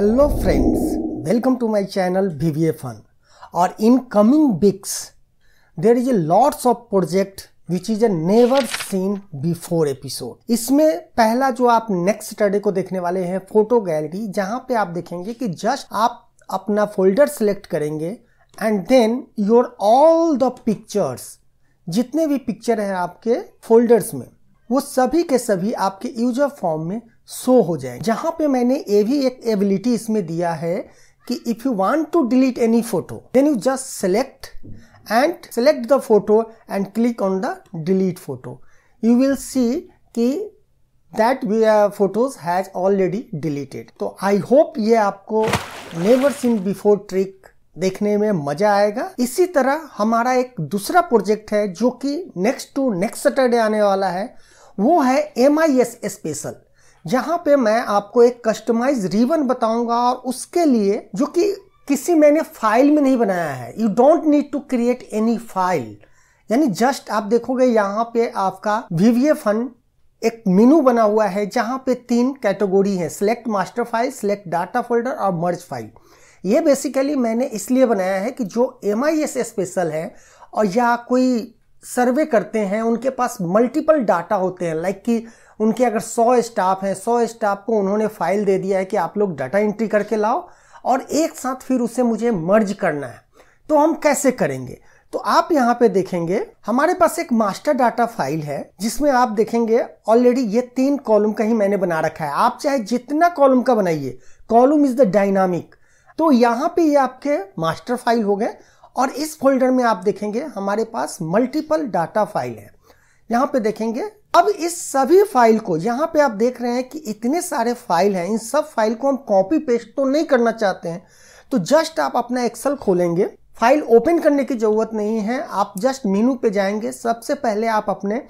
hello friends welcome to my channel V V A fun और in coming weeks there is a lots of project which is a never seen before episode इसमें पहला जो आप next स्टडे को देखने वाले हैं फोटो गैलरी जहां पे आप देखेंगे कि जस्ट आप अपना फोल्डर सेलेक्ट करेंगे and then your all the pictures जितने भी पिक्चर हैं आपके फोल्डर्स में वो सभी के सभी आपके यूजर फॉर्म में शो हो जाए जहां पे मैंने ये भी एक एबिलिटी इसमें दिया है कि if you want to delete any photo then you just select and select the photo and click on the delete photo you will see कि that photos has already deleted तो आई होप ये आपको never seen before trick देखने में मजा आएगा इसी तरह हमारा एक दूसरा प्रोजेक्ट है जो कि नेक्स्ट टू नेक्स्ट सैटरडे आने वाला है वो है एम आई एस स्पेशल जहाँ पे मैं आपको एक कस्टमाइज रिवन बताऊंगा और उसके लिए जो कि किसी मैंने फाइल में नहीं बनाया है you don't need to create any file यानी जस्ट आप देखोगे यहाँ पे आपका वीवीए फंड एक मेनू बना हुआ है जहाँ पे तीन कैटेगोरी है select master file select data folder और मर्ज फाइल ये बेसिकली मैंने इसलिए बनाया है कि जो एम आई एस स्पेशल है और या कोई सर्वे करते हैं उनके पास मल्टीपल डाटा होते हैं लाइक कि उनके अगर 100 स्टाफ हैं 100 स्टाफ को उन्होंने फाइल दे दिया है कि आप लोग डाटा एंट्री करके लाओ और एक साथ फिर उसे मुझे मर्ज करना है तो हम कैसे करेंगे तो आप यहाँ पे देखेंगे हमारे पास एक मास्टर डाटा फाइल है जिसमें आप देखेंगे ऑलरेडी ये तीन कॉलम का ही मैंने बना रखा है आप चाहे जितना कॉलम का बनाइए कॉलम इज द डायनामिक तो यहाँ पे ये आपके मास्टर फाइल हो गए और इस फोल्डर में आप देखेंगे हमारे पास मल्टीपल डाटा फाइल है यहाँ पे देखेंगे अब इस सभी फाइल को यहाँ पे आप देख रहे हैं कि इतने सारे फाइल हैं इन सब फाइल को हम कॉपी पेस्ट तो नहीं करना चाहते हैं तो जस्ट आप अपना एक्सेल खोलेंगे फाइल ओपन करने की ज़रूरत नहीं है आप जस्ट मीनू पे जाएंगे सबसे पहले आप अपने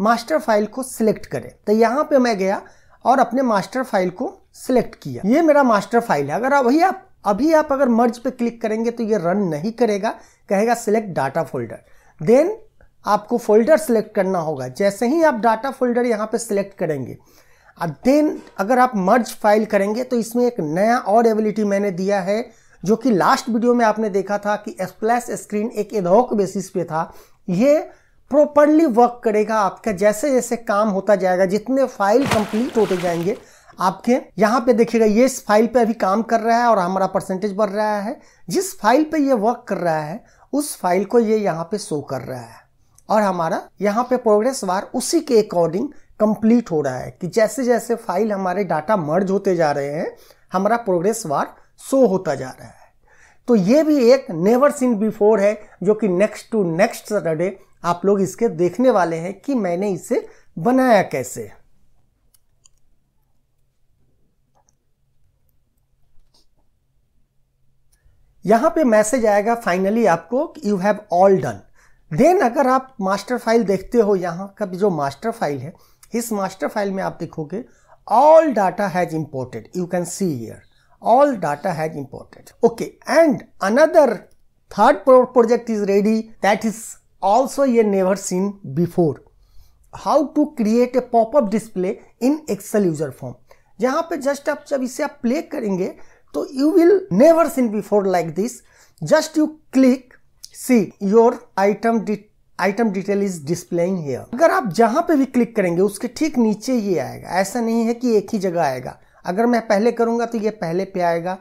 मास्टर फाइल को सिलेक्ट करें तो यहाँ पे मैं गया और अपने मास्टर फाइल को सिलेक्ट किया ये मेरा मास्टर फाइल है अगर आप वही आप अभी आप अगर मर्ज पे क्लिक करेंगे तो ये रन नहीं करेगा कहेगा सिलेक्ट डाटा फोल्डर देन आपको फोल्डर सिलेक्ट करना होगा जैसे ही आप डाटा फोल्डर यहाँ पे सिलेक्ट करेंगे देन अगर आप मर्ज फाइल करेंगे तो इसमें एक नया और एबिलिटी मैंने दिया है जो कि लास्ट वीडियो में आपने देखा था कि स्प्लैश स्क्रीन एक एडहॉक बेसिस पे था ये प्रॉपरली वर्क करेगा आपका जैसे जैसे काम होता जाएगा जितने फाइल कंप्लीट होते जाएंगे आपके यहाँ पे देखिएगा ये इस फाइल पे अभी काम कर रहा है और हमारा परसेंटेज बढ़ रहा है जिस फाइल पे ये वर्क कर रहा है उस फाइल को ये यहाँ पे शो कर रहा है और हमारा यहाँ पे प्रोग्रेस वार उसी के अकॉर्डिंग कंप्लीट हो रहा है कि जैसे जैसे फाइल हमारे डाटा मर्ज होते जा रहे हैं हमारा प्रोग्रेस वार शो होता जा रहा है तो ये भी एक नेवर सीन बिफोर है जो कि नेक्स्ट टू नेक्स्ट सैटरडे आप लोग इसके देखने वाले हैं कि मैंने इसे बनाया कैसे यहां पे मैसेज आएगा फाइनली आपको you have all done then अगर आप मास्टर फाइल देखते हो यहां का जो मास्टर फाइल है इस मास्टर फाइल में आप देखोगे all data has imported you can see here all data has imported okay and another third project is ready that is also ये never seen before how to create a popup display in Excel user form यहां पे just आप जब इसे आप play करेंगे तो you will never seen before like this just you click see your item item detail is displaying here अगर आप जहां पे भी क्लिक करेंगे उसके ठीक नीचे ही आएगा ऐसा नहीं है कि एक ही जगह आएगा अगर मैं पहले करूंगा तो ये पहले पे आएगा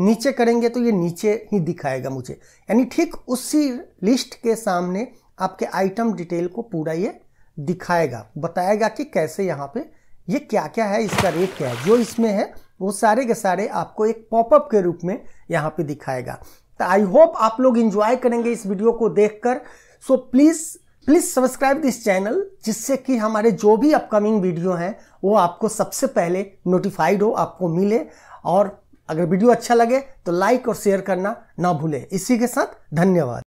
नीचे करेंगे तो ये नीचे ही दिखाएगा मुझे यानी ठीक उसी लिस्ट के सामने आपके आइटम डिटेल को पूरा ये दिखाएगा बताएगा कि कैसे यहाँ पे ये क्या क्या है इसका रेट क्या है जो इसमें है वो सारे के सारे आपको एक पॉपअप के रूप में यहाँ पे दिखाएगा तो आई होप आप लोग इंजॉय करेंगे इस वीडियो को देखकर so please please subscribe this channel जिससे कि हमारे जो भी अपकमिंग वीडियो हैं वो आपको सबसे पहले नोटिफाइड हो आपको मिले और अगर वीडियो अच्छा लगे तो लाइक और शेयर करना ना भूले इसी के साथ धन्यवाद